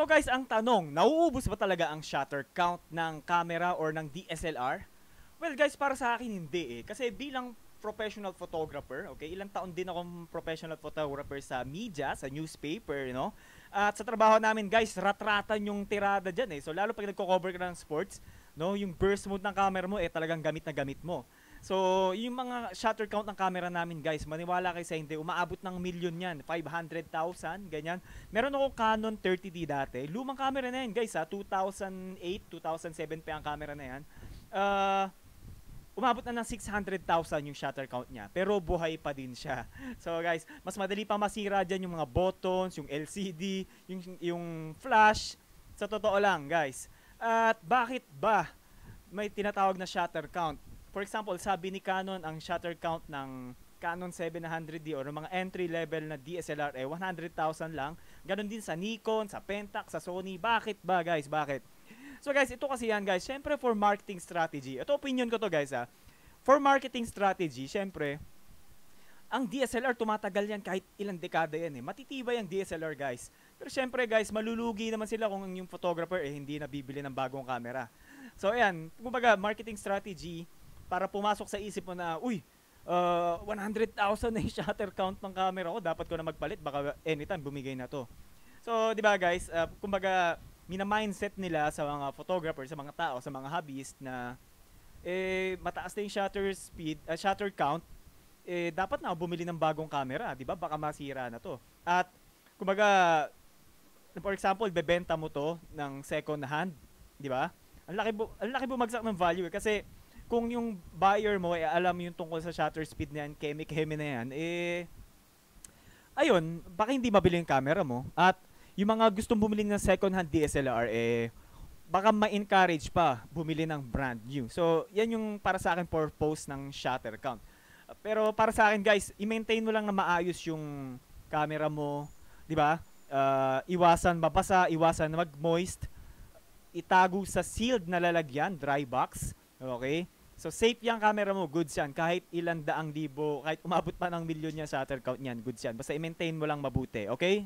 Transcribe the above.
So guys, ang tanong, nauubos ba talaga ang shutter count ng camera or ng DSLR? Well guys, para sa akin hindi eh. Kasi bilang professional photographer, okay, ilang taon din akong professional photographer sa media, sa newspaper, you know. At sa trabaho namin guys, ratratan yung tirada dyan eh. So lalo pag nagko-cover ka ng sports, no, yung burst mode ng camera mo eh talagang gamit na gamit mo. So, yung mga shutter count ng camera namin, guys, maniwala kayo sa hindi, umaabot ng million yan. 500,000, ganyan. Meron akong Canon 30D dati. Lumang camera na yan, guys, ha. 2008, 2007 pa ang camera na yan. Uh, umabot na ng 600,000 yung shutter count niya. Pero buhay pa din siya. So guys, mas madali pa masira dyan yung mga buttons, yung LCD, yung, yung flash. Sa totoo lang guys. At bakit ba may tinatawag na shutter count? for example, sabi ni Canon, ang shutter count ng Canon 700D or mga entry level na DSLR eh 100,000 lang. Ganon din sa Nikon, sa Pentax, sa Sony. Bakit ba guys? Bakit? So guys, ito kasi yan guys. Syempre for marketing strategy. Ito opinion ko to guys ha. Ah. For marketing strategy, syempre, ang DSLR tumatagal yan kahit ilang dekada yan eh. Matitibay ang DSLR guys. Pero syempre guys, malulugi naman sila kung yung photographer eh hindi nabibili ng bagong camera. So ayan, kumbaga marketing strategy, para pumasok sa isip mo na, uy, uh, 100,000 na yung shutter count ng camera ko, dapat ko na magpalit, baka anytime bumigay na to. So, di ba guys, uh, kumbaga, mina-mindset nila sa mga photographer, sa mga tao, sa mga hobbyist na eh, mataas na yung shutter speed, uh, shutter count, eh, dapat na bumili ng bagong camera, di ba? Baka masira na to. At, kumbaga, for example, bebenta mo to ng second hand, di ba? Ang laki, bu- ang laki bumagsak ng value eh, kasi kung yung buyer mo ay eh, alam yung tungkol sa shutter speed niyan, kemik hemi na yan, eh, ayun, baka hindi mabili yung camera mo. At yung mga gustong bumili ng second-hand DSLR, eh, baka ma-encourage pa bumili ng brand new. So, yan yung para sa akin purpose ng shutter count. Pero para sa akin, guys, i-maintain mo lang na maayos yung camera mo, di ba? Uh, iwasan mabasa, iwasan mag-moist, itago sa sealed na lalagyan, dry box, okay? So safe yung camera mo, goods yan. Kahit ilang daang libo, kahit umabot pa ng milyon yan sa shutter count niyan, goods yan. Basta i-maintain mo lang mabuti, okay?